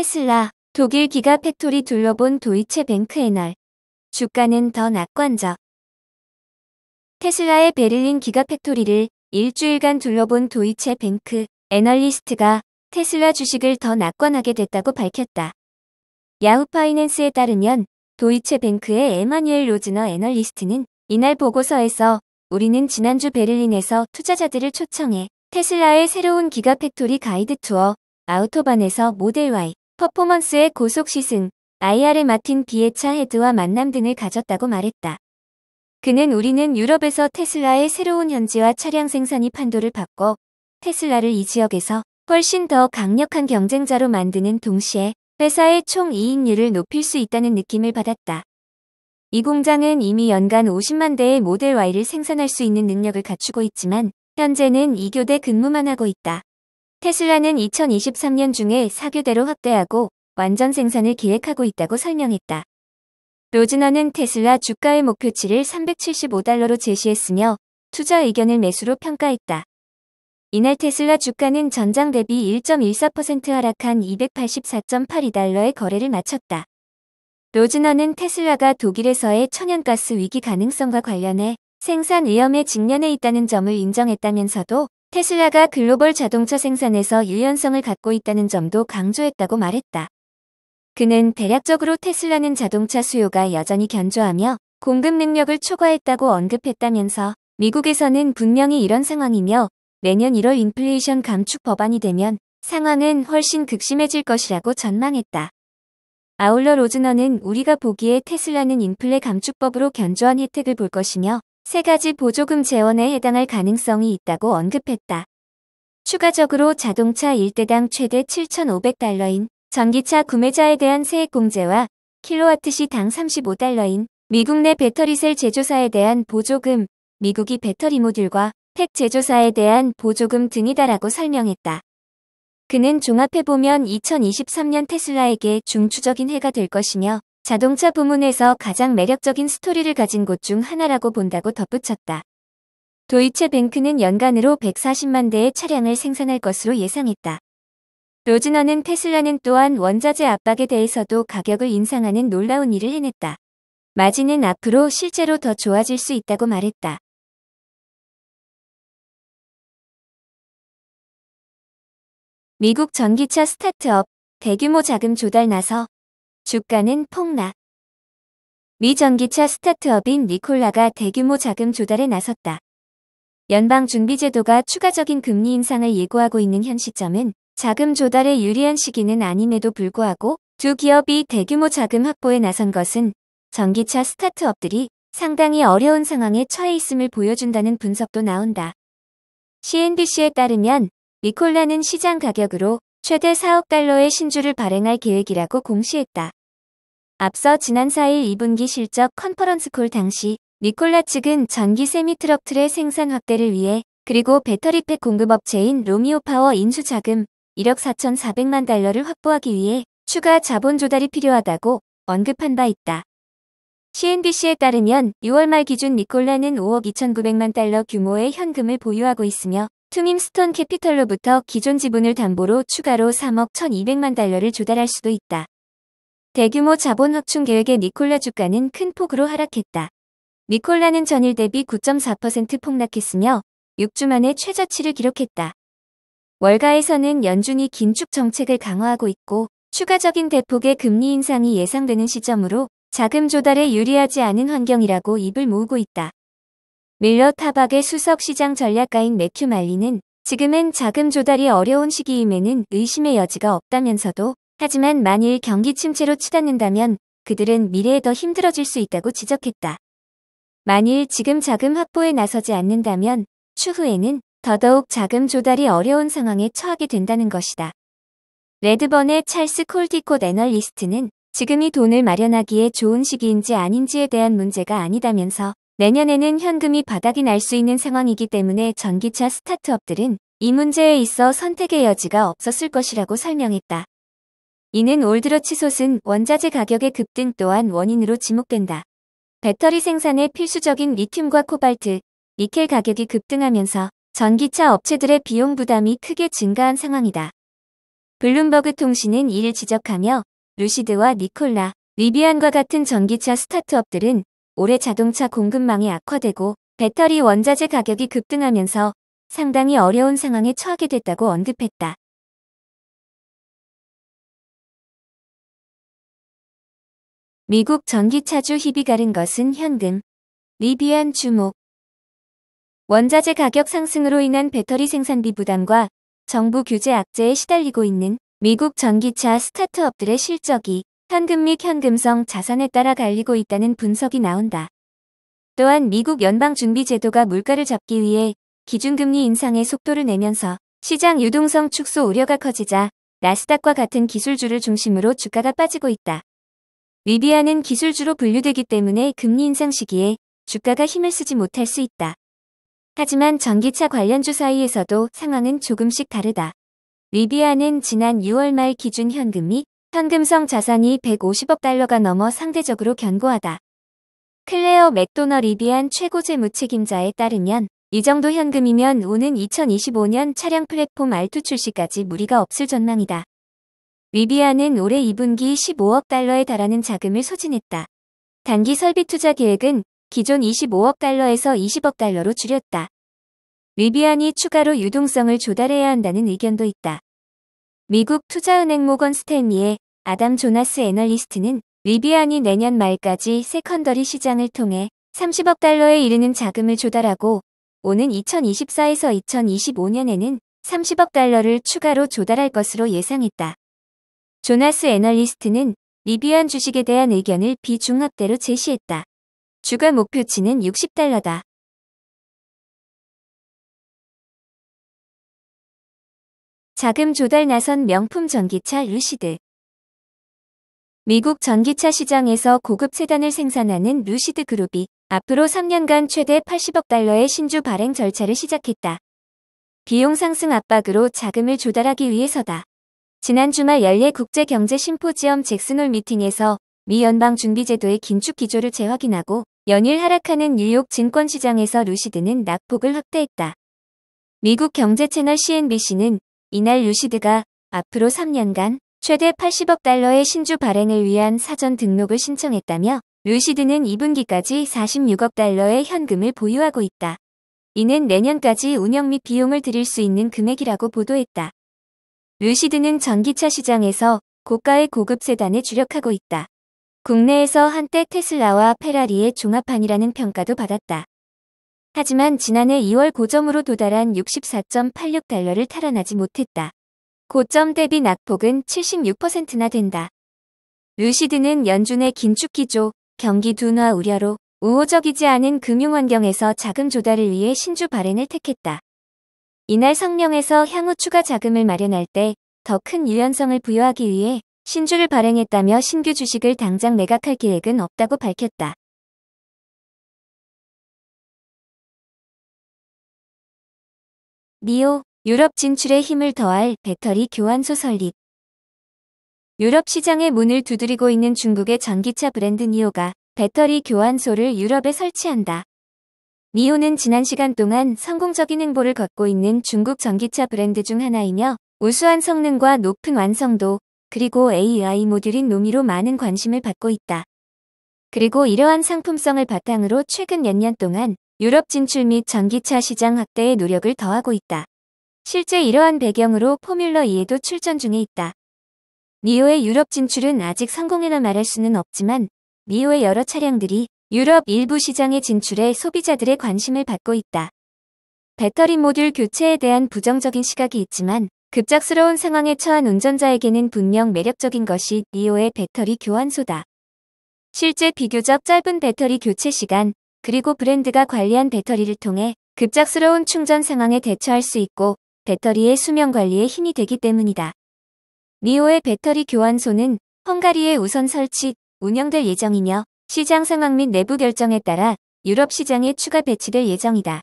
테슬라, 독일 기가 팩토리 둘러본 도이체 뱅크에널. 주가는 더 낙관적. 테슬라의 베를린 기가 팩토리를 일주일간 둘러본 도이체 뱅크 애널리스트가 테슬라 주식을 더 낙관하게 됐다고 밝혔다. 야후 파이낸스에 따르면 도이체 뱅크의 에마뉴엘 로즈너 애널리스트는 이날 보고서에서 우리는 지난주 베를린에서 투자자들을 초청해 테슬라의 새로운 기가 팩토리 가이드 투어 아우토반에서 모델 Y 퍼포먼스의 고속 시승, IR의 맡은 비에차 헤드와 만남 등을 가졌다고 말했다. 그는 우리는 유럽에서 테슬라의 새로운 현지와 차량 생산이 판도를 바꿔 테슬라를 이 지역에서 훨씬 더 강력한 경쟁자로 만드는 동시에 회사의 총 이익률을 높일 수 있다는 느낌을 받았다. 이 공장은 이미 연간 50만 대의 모델 Y를 생산할 수 있는 능력을 갖추고 있지만 현재는 2교대 근무만 하고 있다. 테슬라는 2023년 중에 사교대로 확대하고 완전 생산을 기획하고 있다고 설명했다. 로즈너는 테슬라 주가의 목표치를 375달러로 제시했으며 투자 의견을 매수로 평가했다. 이날 테슬라 주가는 전장 대비 1.14% 하락한 284.82달러의 거래를 마쳤다. 로즈너는 테슬라가 독일에서의 천연가스 위기 가능성과 관련해 생산 위험에 직면해 있다는 점을 인정했다면서도 테슬라가 글로벌 자동차 생산에서 유연성을 갖고 있다는 점도 강조했다고 말했다. 그는 대략적으로 테슬라는 자동차 수요가 여전히 견조하며 공급 능력을 초과했다고 언급했다면서 미국에서는 분명히 이런 상황이며 내년 1월 인플레이션 감축 법안이 되면 상황은 훨씬 극심해질 것이라고 전망했다. 아울러 로즈너는 우리가 보기에 테슬라는 인플레 감축법으로 견조한 혜택을 볼 것이며 세 가지 보조금 재원에 해당할 가능성이 있다고 언급했다. 추가적으로 자동차 1대당 최대 7,500달러인 전기차 구매자에 대한 세액 공제와 킬로와트시 당 35달러인 미국 내 배터리셀 제조사에 대한 보조금, 미국이 배터리 모듈과 팩 제조사에 대한 보조금 등이다라고 설명했다. 그는 종합해보면 2023년 테슬라에게 중추적인 해가 될 것이며 자동차 부문에서 가장 매력적인 스토리를 가진 곳 중 하나라고 본다고 덧붙였다. 도이체뱅크는 연간으로 140만 대의 차량을 생산할 것으로 예상했다. 로즈너는 테슬라는 또한 원자재 압박에 대해서도 가격을 인상하는 놀라운 일을 해냈다. 마진은 앞으로 실제로 더 좋아질 수 있다고 말했다. 미국 전기차 스타트업 대규모 자금 조달 나서 주가는 폭락. 미 전기차 스타트업인 니콜라가 대규모 자금 조달에 나섰다. 연방준비제도가 추가적인 금리 인상을 예고하고 있는 현 시점은 자금 조달에 유리한 시기는 아님에도 불구하고 두 기업이 대규모 자금 확보에 나선 것은 전기차 스타트업들이 상당히 어려운 상황에 처해 있음을 보여준다는 분석도 나온다. CNBC에 따르면 니콜라는 시장 가격으로 최대 4억 달러의 신주를 발행할 계획이라고 공시했다. 앞서 지난 4일 2분기 실적 컨퍼런스콜 당시 니콜라 측은 전기 세미트럭 틀의 생산 확대를 위해 그리고 배터리팩 공급업체인 로미오파워 인수 자금 1억 4,400만 달러를 확보하기 위해 추가 자본 조달이 필요하다고 언급한 바 있다. CNBC에 따르면 6월 말 기준 니콜라는 5억 2,900만 달러 규모의 현금을 보유하고 있으며 투민스톤 캐피털로부터 기존 지분을 담보로 추가로 3억 1,200만 달러를 조달할 수도 있다. 대규모 자본 확충 계획의 니콜라 주가는 큰 폭으로 하락했다. 니콜라는 전일 대비 9.4% 폭락했으며 6주 만에 최저치를 기록했다. 월가에서는 연준이 긴축 정책을 강화하고 있고 추가적인 대폭의 금리 인상이 예상되는 시점으로 자금 조달에 유리하지 않은 환경이라고 입을 모으고 있다. 밀러 타박의 수석 시장 전략가인 매큐 말리는 지금은 자금 조달이 어려운 시기임에는 의심의 여지가 없다면서도 하지만 만일 경기 침체로 치닫는다면 그들은 미래에 더 힘들어질 수 있다고 지적했다. 만일 지금 자금 확보에 나서지 않는다면 추후에는 더더욱 자금 조달이 어려운 상황에 처하게 된다는 것이다. 레드번의 찰스 콜디콧 애널리스트는 지금이 돈을 마련하기에 좋은 시기인지 아닌지에 대한 문제가 아니다면서 내년에는 현금이 바닥이 날 수 있는 상황이기 때문에 전기차 스타트업들은 이 문제에 있어 선택의 여지가 없었을 것이라고 설명했다. 이는 올드어 치솟은 원자재 가격의 급등 또한 원인으로 지목된다. 배터리 생산에 필수적인 리튬과 코발트, 니켈 가격이 급등하면서 전기차 업체들의 비용 부담이 크게 증가한 상황이다. 블룸버그 통신은 이를 지적하며 루시드와 니콜라, 리비안과 같은 전기차 스타트업들은 올해 자동차 공급망이 악화되고 배터리 원자재 가격이 급등하면서 상당히 어려운 상황에 처하게 됐다고 언급했다. 미국 전기차주 희비 가른 것은 현금. 리비안 주목. 원자재 가격 상승으로 인한 배터리 생산비 부담과 정부 규제 악재에 시달리고 있는 미국 전기차 스타트업들의 실적이 현금 및 현금성 자산에 따라 갈리고 있다는 분석이 나온다. 또한 미국 연방준비제도가 물가를 잡기 위해 기준금리 인상의 속도를 내면서 시장 유동성 축소 우려가 커지자 나스닥과 같은 기술주를 중심으로 주가가 빠지고 있다. 리비아는 기술주로 분류되기 때문에 금리 인상 시기에 주가가 힘을 쓰지 못할 수 있다. 하지만 전기차 관련주 사이에서도 상황은 조금씩 다르다. 리비아는 지난 6월 말 기준 현금 및 현금성 자산이 150억 달러가 넘어 상대적으로 견고하다. 클레어 맥도너 리비안 최고 재무책임자에 따르면 이 정도 현금이면 오는 2025년 차량 플랫폼 R2 출시까지 무리가 없을 전망이다. 위비아는 올해 2분기 15억 달러에 달하는 자금을 소진했다. 단기 설비 투자 계획은 기존 25억 달러에서 20억 달러로 줄였다. 위비안이 추가로 유동성을 조달해야 한다는 의견도 있다. 미국 투자은행 모건 스탠리의 아담 조나스 애널리스트는 위비안이 내년 말까지 세컨더리 시장을 통해 30억 달러에 이르는 자금을 조달하고 오는 2024에서 2025년에는 30억 달러를 추가로 조달할 것으로 예상했다. 조나스 애널리스트는 리비안 주식에 대한 의견을 비중합대로 제시했다. 주가 목표치는 60달러다. 자금 조달 나선 명품 전기차 루시드 미국 전기차 시장에서 고급 세단을 생산하는 루시드 그룹이 앞으로 3년간 최대 80억 달러의 신주 발행 절차를 시작했다. 비용 상승 압박으로 자금을 조달하기 위해서다. 지난 주말 열례 국제경제심포지엄 잭슨홀 미팅에서 미 연방준비제도의 긴축 기조를 재확인하고 연일 하락하는 뉴욕 증권시장에서 루시드는 낙폭을 확대했다. 미국 경제 채널 CNBC는 이날 루시드가 앞으로 3년간 최대 80억 달러의 신주 발행을 위한 사전 등록을 신청했다며 루시드는 2분기까지 46억 달러의 현금을 보유하고 있다. 이는 내년까지 운영 및 비용을 들일 수 있는 금액이라고 보도했다. 루시드는 전기차 시장에서 고가의 고급 세단에 주력하고 있다. 국내에서 한때 테슬라와 페라리의 종합판이라는 평가도 받았다. 하지만 지난해 2월 고점으로 도달한 64.86달러를 탈환하지 못했다. 고점 대비 낙폭은 76%나 된다. 루시드는 연준의 긴축 기조, 경기 둔화 우려로 우호적이지 않은 금융 환경에서 자금 조달을 위해 신주 발행을 택했다. 이날 성명에서 향후 추가 자금을 마련할 때 더 큰 유연성을 부여하기 위해 신주를 발행했다며 신규 주식을 당장 매각할 계획은 없다고 밝혔다. 미오, 유럽 진출에 힘을 더할 배터리 교환소 설립 유럽 시장의 문을 두드리고 있는 중국의 전기차 브랜드 니오가 배터리 교환소를 유럽에 설치한다. 니오는 지난 시간 동안 성공적인 행보를 걷고 있는 중국 전기차 브랜드 중 하나이며 우수한 성능과 높은 완성도 그리고 AI 모듈인 노미로 많은 관심을 받고 있다. 그리고 이러한 상품성을 바탕으로 최근 몇 년 동안 유럽 진출 및 전기차 시장 확대에 노력을 더하고 있다. 실제 이러한 배경으로 포뮬러 2에도 출전 중에 있다. 니오의 유럽 진출은 아직 성공이나 말할 수는 없지만 니오의 여러 차량들이 유럽 일부 시장에 진출해 소비자들의 관심을 받고 있다. 배터리 모듈 교체에 대한 부정적인 시각이 있지만 급작스러운 상황에 처한 운전자에게는 분명 매력적인 것이 니오의 배터리 교환소다. 실제 비교적 짧은 배터리 교체 시간, 그리고 브랜드가 관리한 배터리를 통해 급작스러운 충전 상황에 대처할 수 있고 배터리의 수명 관리에 힘이 되기 때문이다. 니오의 배터리 교환소는 헝가리에 우선 설치, 운영될 예정이며 시장 상황 및 내부 결정에 따라 유럽 시장에 추가 배치될 예정이다.